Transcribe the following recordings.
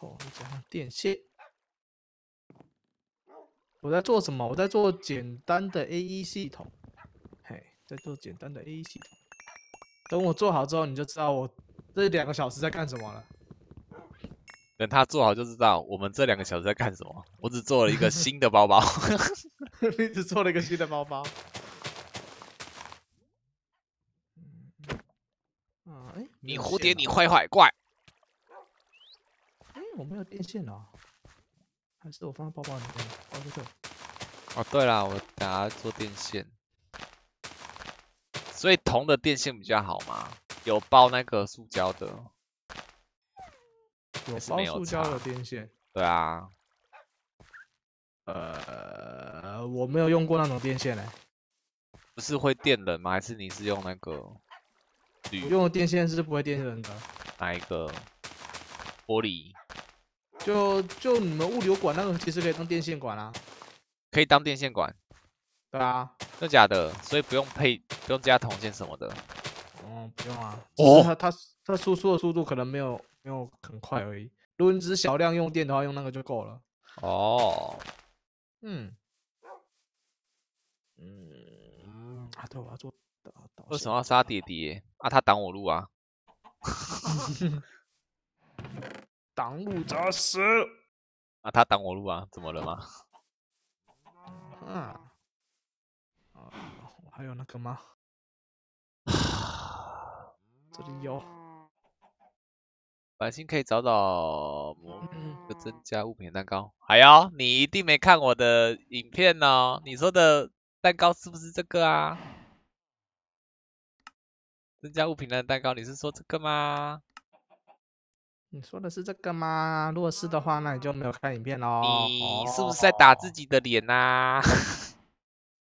哦，加上电线。我在做什么？我在做简单的 A E 系统。嘿，在做简单的 A E 系统。等我做好之后，你就知道我这两个小时在干什么了。等他做好就知道我们这两个小时在干什么。我只做了一个 新的包包。你只做了一个新的包包。嗯嗯。啊哎，你蝴蝶，你坏坏怪。我没有电线了，还是我放在包包里面？哦，对对，哦对了，我等下做电线，所以铜的电线比较好嘛？有包那个塑胶的？有包塑胶的电线？对啊，呃，我没有用过那种电线嘞，不是会电人吗？还是你是用那个？用的电线是不会电人的，哪一个？玻璃？就就你们物流管那个，其实可以当电线管啊，可以当电线管，对啊，真假的，所以不用配，不用加铜线什么的，哦，不用啊，哦，他他他输出的速度可能没有没有很快而已，如果你只小量用电的话，用那个就够了，哦，嗯，嗯，啊，对，我要做，为什么要杀弟弟？啊，他挡我路啊。挡路者死！啊，他挡我路啊，怎么了吗？啊，啊，我还有那个吗？这里有。百姓可以找找，可增加物品蛋糕。哎呀，你一定没看我的影片哦！你说的蛋糕是不是这个啊？增加物品的蛋糕，你是说这个吗？你说的是这个吗？如果是的话，那你就没有看影片喽。你是不是在打自己的脸呐？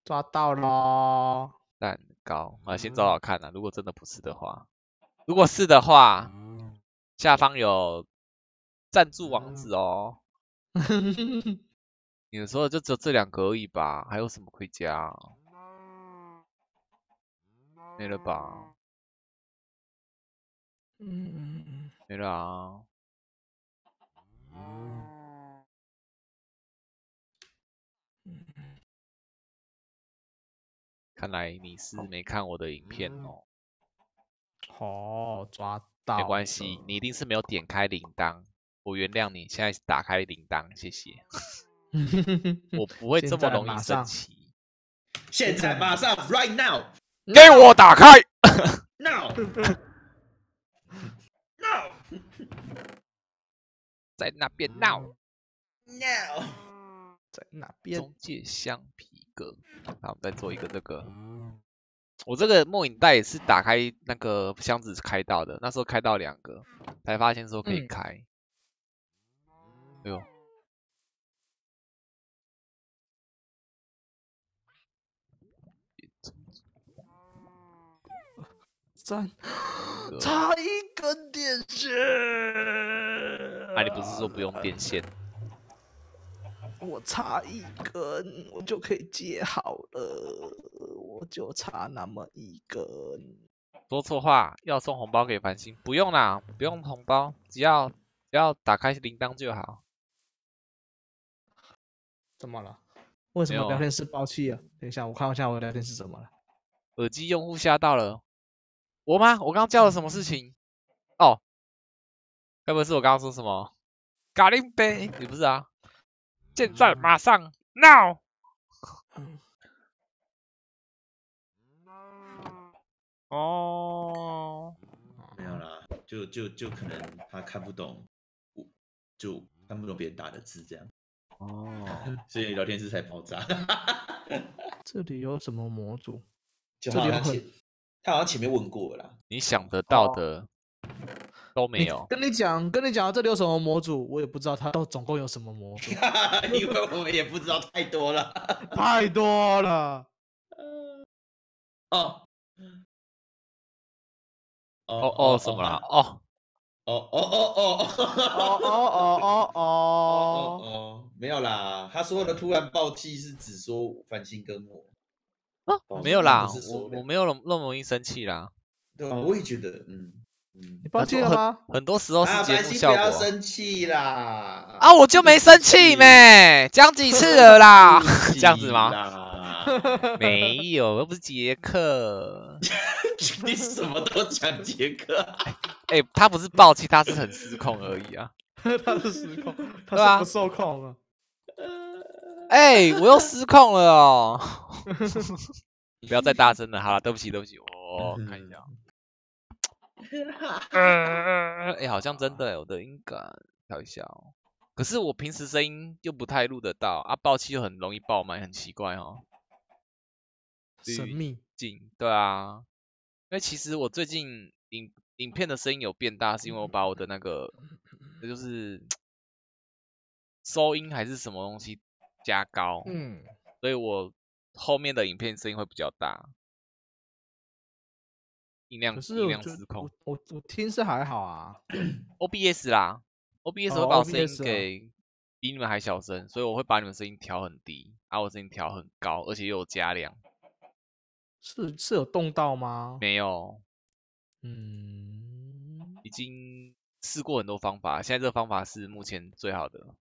抓到喽！蛋糕啊，先找找看呐。如果真的不是的话，如果是的话，下方有赞助网址哦。你说的就只有这两个而已吧？还有什么以加？没了吧？嗯，没了啊。看来你是没看我的影片哦。哦，抓到。没关系，你一定是没有点开铃铛，我原谅你。现在打开铃铛，谢谢。我不会这么容易生气。现在马上，right now，给我打开。No，no。在那边闹，n o 在那边。中介箱皮革，好，我们再做一个这个。我这个末影袋也是打开那个箱子开到的，那时候开到两个，才发现说可以开。哎呦！赞，差一根电线。那你不是说不用电线？我差一根，我就可以接好了。我就差那么一根。说错话，要送红包给繁星。不用啦，不用红包，只要只要打开铃铛就好。怎么了？为什么聊天室爆气啊？等一下，我看一下我聊天室怎么了。耳机用户吓到了。我吗？我刚刚叫了什么事情？哦，会不是我刚刚说什么？咖喱杯？你不是啊？现在马上，now！哦，没有啦，就就就可能他看不懂，就看不懂别人打的字这样。哦，所以聊天室才爆炸。这里有什么模组？这里很。他好像前面问过了，你想得到的都没有。跟你讲，跟你讲，这里有什么模组，我也不知道它都总共有什么模组，因为我们也不知道太多了，太多了。哦，哦哦，什么啦？哦。哦哦哦哦哦哦哦哦哦，没有啦，他说的突然暴气是指说繁星跟我。啊，没有啦，我我没有那么容易生气啦。对，我也觉得，嗯嗯，暴气了吗？很多时候是节目效果。生气啦！啊，我就没生气没，讲几次了啦，这样子吗？没有，又不是杰克，你什么都讲杰克。哎，他不是暴气，他是很失控而已啊，他是失控，他是不受控啊。哎，我又失控了哦！你不要再大声了，好了，对不起，对不起，我看一下。哎，好像真的，我的音感，调一下哦。可是我平时声音又不太录得到，啊，爆气又很容易爆麦，很奇怪哦。神秘？镜，对啊，因为其实我最近影影片的声音有变大，是因为我把我的那个，那 就是 收音还是什么东西。加高，嗯，所以我后面的影片声音会比较大，音量音量失控。我我听是还好啊。OBS 啦，OBS 会把我声音给比你们还小声，所以我会把你们声音调很低啊，我声音调很高，而且又有加量。是是有动到吗？没有，嗯，已经试过很多方法，现在这个方法是目前最好的，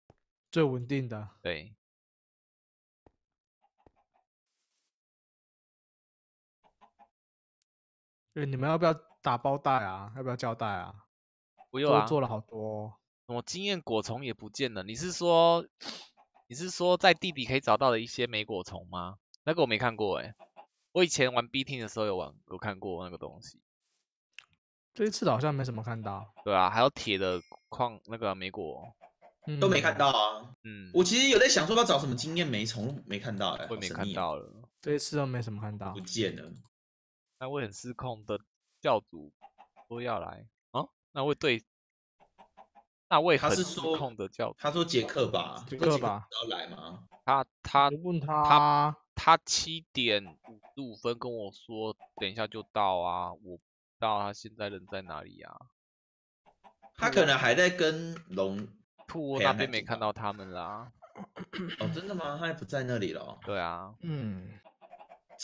最稳定的，对。对，你们要不要打包带啊？要不要胶带啊？不用啊。做了好多，我经验果虫也不见了。你是说，你是说在地底可以找到的一些莓果虫吗？那个我没看过哎，我以前玩 BT 的时候有玩，有看过那个东西。这一次好像没什么看到，对啊，还有铁的矿，那个煤果都没看到啊。嗯。我其实有在想说要找什么经验没虫，没看到哎，没看到了。这一次都没什么看到，不见了。那位很失控的教主说要来啊？那位对，那位很失控的教主，他说杰克吧，杰克吧要来吗？他他问他他他七点五十五分跟我说，等一下就到啊。我不知道他现在人在哪里啊。他可能还在跟龙兔那边，没看到他们啦。哦，真的吗？他也不在那里了。对啊，嗯。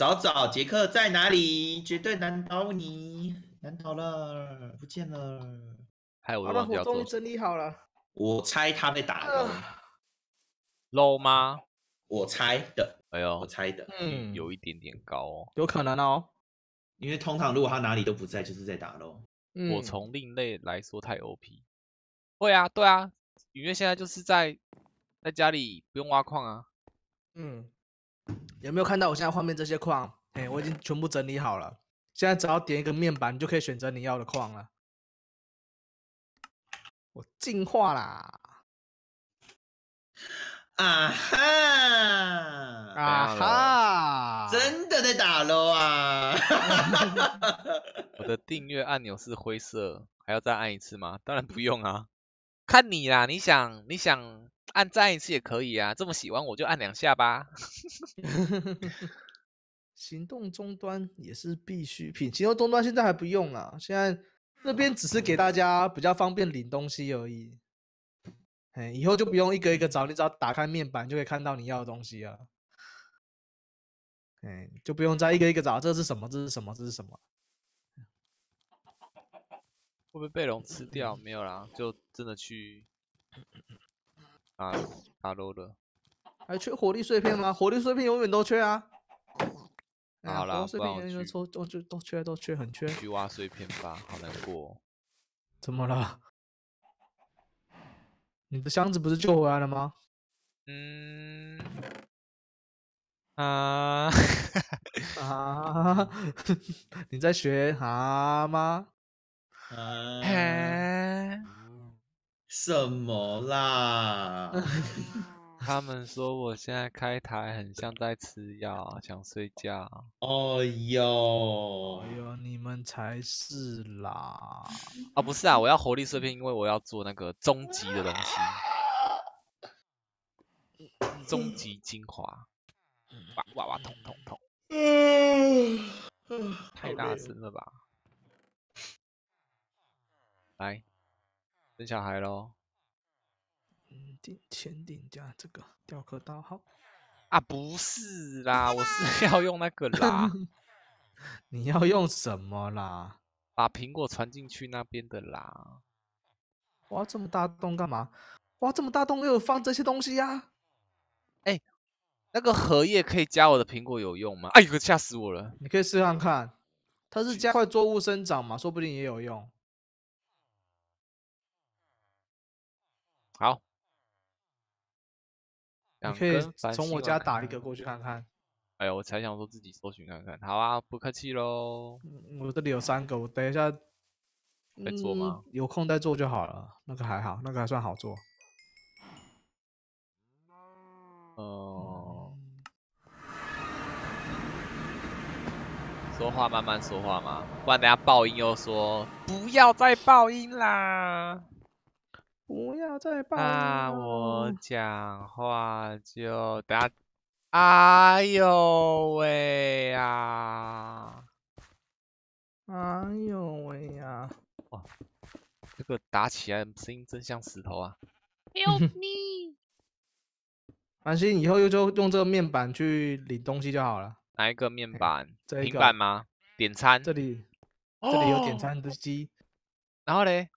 找找杰克在哪里？绝对难倒你，难倒了，不见了。还有我忘了终于整理好了。我猜他被打了。low 吗？我猜的。哎呦，我猜的，嗯，有一点点高哦。有可能哦，因为通常如果他哪里都不在，就是在打 low。我从另类来说太 OP。会啊，对啊，因为现在就是在在家里不用挖矿啊。嗯。有没有看到我现在画面这些矿？哎，我已经全部整理好了。现在只要点一个面板，你就可以选择你要的矿了。我进化啦！啊哈！啊哈！真的在打喽啊！我的订阅按钮是灰色，还要再按一次吗？当然不用啊，看你啦，你想，你想。按赞一次也可以啊，这么喜欢我就按两下吧。行动终端也是必需品，行动终端现在还不用啊，现在那边只是给大家比较方便领东西而已。哎，以后就不用一个一个找，你只要打开面板就可以看到你要的东西啊。哎，就不用再一个一个找，这是什么？这是什么？这是什么？会不会被龙吃掉？没有啦，就真的去。啊，卡漏了，还缺火力碎片吗？火力碎片永远都缺啊！好了，火力碎片永远都都都缺都缺很缺。去挖碎片吧，好难过。怎么了？你的箱子不是救回来了吗？嗯。啊啊！你在学蛤吗？哎。什么啦？他们说我现在开台很像在吃药，想睡觉。哦哟你们才是啦！啊，不是啊，我要活力碎片，因为我要做那个终极的东西，终极精华。哇哇哇，痛痛痛！太大声了吧？来。生小孩喽！嗯，顶前顶加这个雕刻刀好。啊，不是啦，我是 要用那个啦。你要用什么啦？把苹果传进去那边的啦。挖这么大洞干嘛？挖这么大洞又有放这些东西呀？哎，那个荷叶可以加我的苹果有用吗？哎呦，吓死我了！你可以试试看，它是加快作物生长嘛，说不定也有用。好，你可以从我家打一个过去看看。哎呦，我才想说自己搜寻看看。好啊，不客气喽。我这里有三个，我等一下。再做吗？有空再做就好了。那个还好，那个还算好做。哦。说话慢慢说话嘛，不然等下爆音又说。不要再爆音啦！不要再帮我！那我讲话就打，哎呦喂呀，哎呦喂呀！哇，这个打起来声音真像石头啊！Help me！繁 心，以后又就用这个面板去领东西就好了。拿一个面板，这一个平板吗？点餐，这里，这里有点餐的机。然后嘞？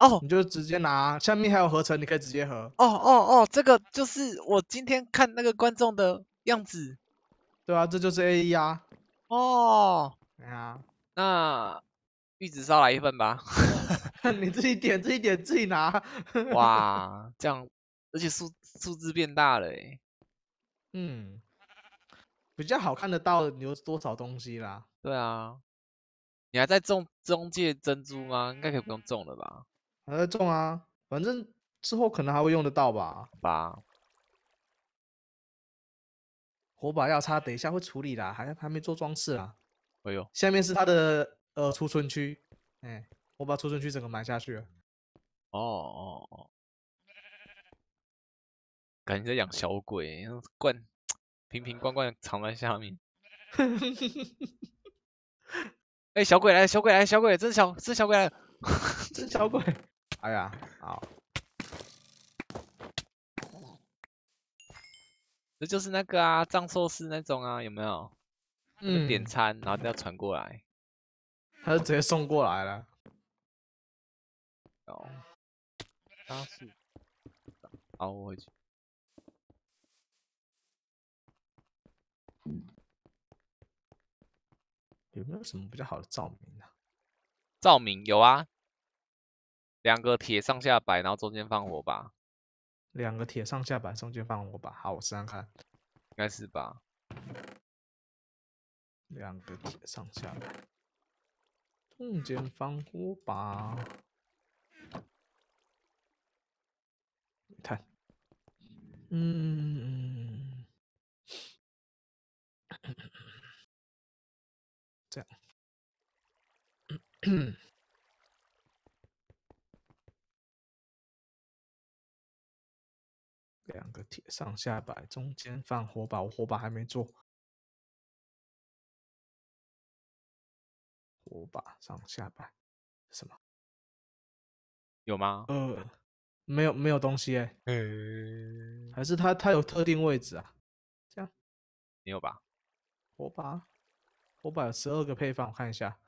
哦，你就直接拿，下面还有合成，你可以直接合。哦哦哦，这个就是我今天看那个观众的样子，对啊，这就是 AE 啊。哦，对啊，那玉子烧来一份吧。你自己点，自己点，自己拿。哇，这样，而且数数字变大了，嗯，比较好看得到你有多少东西啦。对啊，你还在种中介珍珠吗？应该可以不用种了吧？在种啊，反正之后可能还会用得到吧。吧。火把要擦，等一下会处理的，还还没做装饰啊。哎呦，下面是它的呃储存区，哎，我把储存区整个埋下去了。哦哦哦，感觉在养小鬼，罐瓶瓶罐罐藏在下面。哎，小鬼来，小鬼来，小鬼，这小这小鬼来，这 小鬼。哎呀，好，这就是那个啊，藏寿司那种啊，有没有？嗯，点餐然后要传过来，他是直接送过来了。哦，他是，哦我去，有没有什么比较好的照明呢？照明有啊。两个铁上下摆，然后中间放火把。两个铁上下摆，中间放火把。好，我试看，应该是吧？两个铁上下摆，中间放火把。看，嗯，这样。铁上下摆，中间放火把，我火把还没做。火把上下摆，什么？有吗？呃，没有，没有东西哎。嗯，还是它它有特定位置啊？这样，没有吧？火把，火把有十二个配方，我看一下。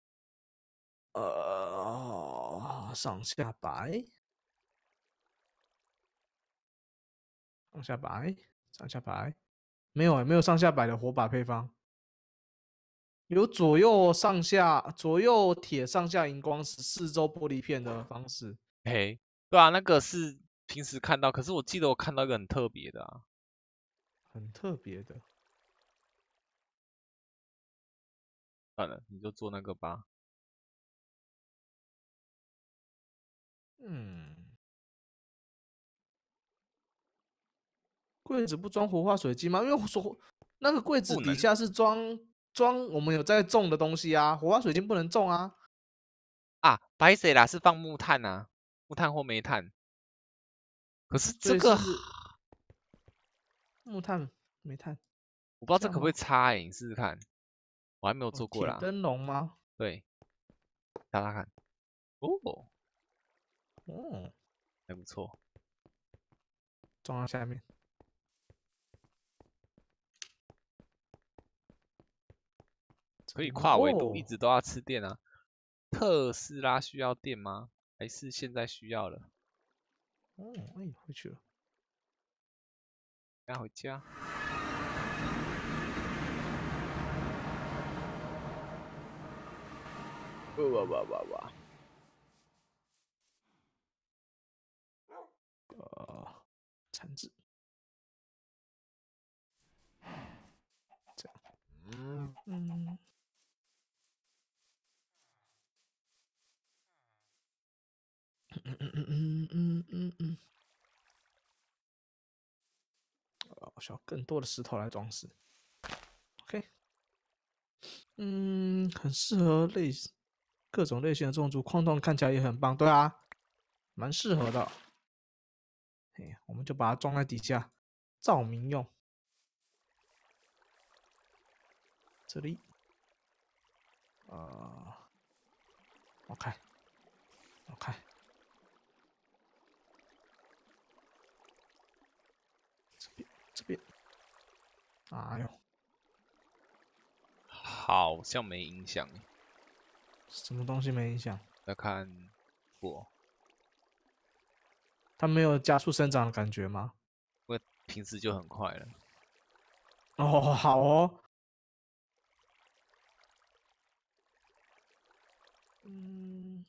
呃，上下摆。上下摆，上下摆，没有哎，没有上下摆的火把配方，有左右上下左右铁上下荧光石四周玻璃片的方式。嘿，对啊，那个是平时看到，可是我记得我看到一个很特别的啊，很特别的。算了，你就做那个吧。嗯。柜子不装活化水机吗？因为说那个柜子底下是装装我们有在种的东西啊，活化水晶不能种啊。啊，白水啦是放木炭啊，木炭或煤炭。可是这个 木炭、煤炭，我不知道这可不可以插诶，你试试看，我还没有做过啦。灯笼吗？对，打打看。哦，哦，还不错。装到下面。可以跨维度，一直都要吃电啊！特斯拉需要电吗？还是现在需要了？哦，哎，回去了，加回家。不不不不不。呃，产值。这，嗯。需要更多的石头来装饰。OK，嗯，很适合类各种类型的种族，矿洞看起来也很棒，对啊，蛮适合的。嘿，我们就把它装在底下，照明用。这里，啊，OK，OK。哎呦，好像没影响。什么东西没影响？要看我。它没有加速生长的感觉吗？因为平时就很快了。哦，好哦。嗯。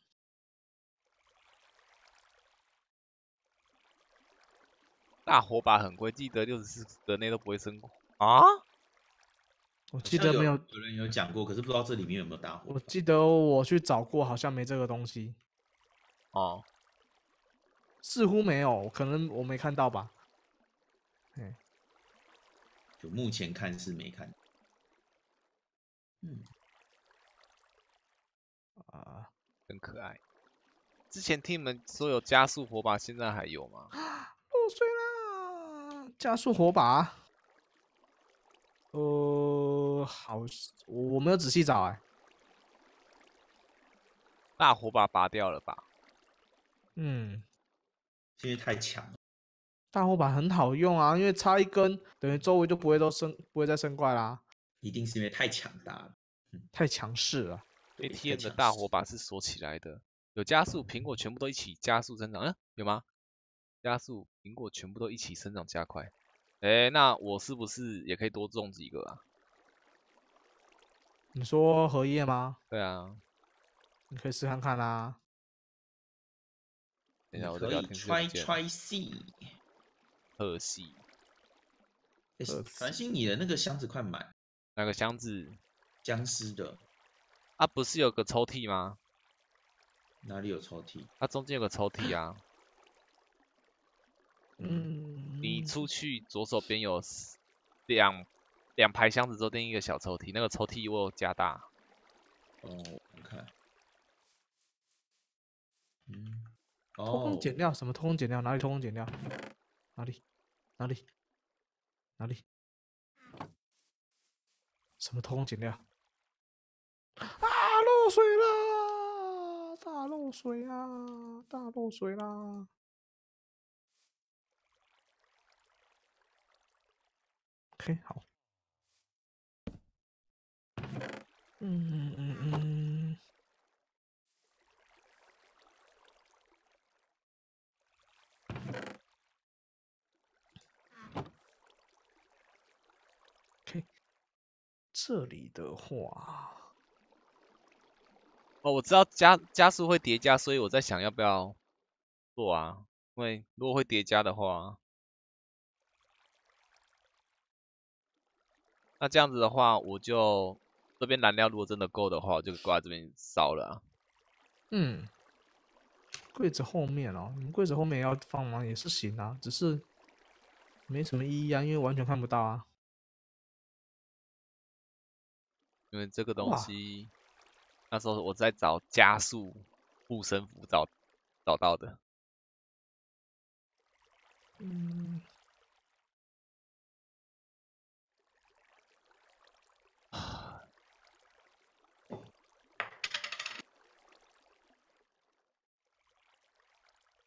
大火把很贵，记得六十四格内都不会生火。啊！我记得没有有人有讲过，可是不知道这里面有没有大火。我记得我去找过，好像没这个东西。哦，似乎没有，可能我没看到吧。嘿，就目前看是没看。嗯。啊，很可爱。之前听你们说有加速火把，现在还有吗？漏水啦！加速火把。呃，好，我没有仔细找哎，大火把拔掉了吧？嗯，因为太强大火把很好用啊，因为插一根，等于周围就不会都生，不会再生怪啦。一定是因为太强大了，太强势了。a t m 的大火把是锁起来的，有加速苹果全部都一起加速生长，嗯，有吗？加速苹果全部都一起生长加快。哎，那我是不是也可以多种几个啊？你说荷叶吗？对啊，你可以试看看啦。等一下我的聊可以 try try 荷繁星，你的那个箱子快满。那个箱子？僵尸的。啊，不是有个抽屉吗？哪里有抽屉？它中间有个抽屉啊。嗯。你出去，左手边有两两排箱子，中间一个小抽屉，那个抽屉我加大。哦，我看，嗯，偷工减料，什么偷工减料？哪里偷工减料？哪里？哪里？哪里？什么偷工减料？啊！漏水了！大漏水啊！大漏水啦！嘿，好。嗯嗯嗯。嘿，这里的话，哦，我知道加加速会叠加，所以我在想要不要做啊？因为如果会叠加的话。那这样子的话，我就这边燃料如果真的够的话，我就挂这边烧了。嗯，柜子后面哦，你们柜子后面要放吗？也是行啊，只是没什么意义啊，因为完全看不到啊。因为这个东西，那时候我在找加速护身符，找找到的。嗯。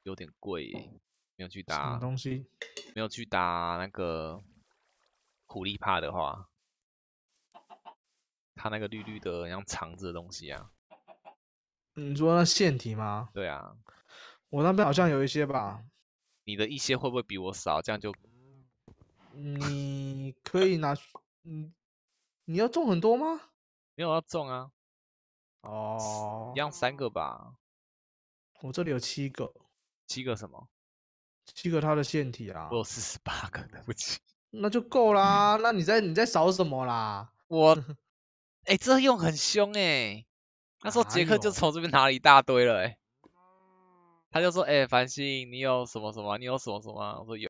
有点贵，没有去打东西，没有去打那个苦力怕的话，他那个绿绿的像肠子的东西啊。你说那腺体吗？对啊，我那边好像有一些吧。你的一些会不会比我少？这样就你可以拿，你你要种很多吗？没有，要种啊。哦，一样三个吧。我这里有七个。七个什么？七个他的腺体啦。我有四十八个对不起。那就够啦。那你在你在少什么啦？我，哎，这用很凶哎。那时候杰克就从这边拿了一大堆了哎。他就说：“哎，繁星，你有什么什么？你有什么什么？我说有。”